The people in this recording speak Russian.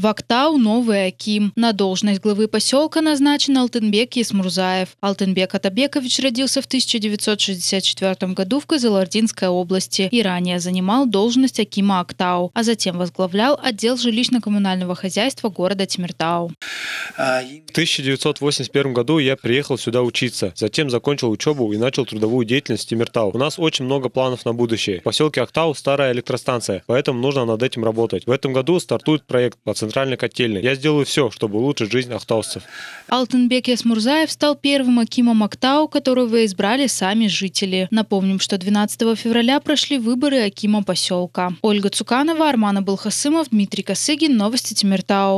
В Актау новый Аким. На должность главы поселка назначен Алтынбек Исмурзаев. Алтынбек Атабекович родился в 1964 году в Казалардинской области и ранее занимал должность Акима Актау, а затем возглавлял отдел жилищно-коммунального хозяйства города Тимиртау. А, в 1981 году я приехал сюда учиться, затем закончил учебу и начал трудовую деятельность в Тимиртау. У нас очень много планов на будущее. В поселке Актау старая электростанция, поэтому нужно над этим работать. В этом году стартует проект под центральной котельной. Я сделаю все, чтобы улучшить жизнь ахтаусцев. Алтынбек Ясмурзаев стал первым акимом Актау, которого избрали сами жители. Напомним, что 12 февраля прошли выборы акима поселка. Ольга Цуканова, Армана Балхасымов, Дмитрий Косыгин. Новости Тимиртау.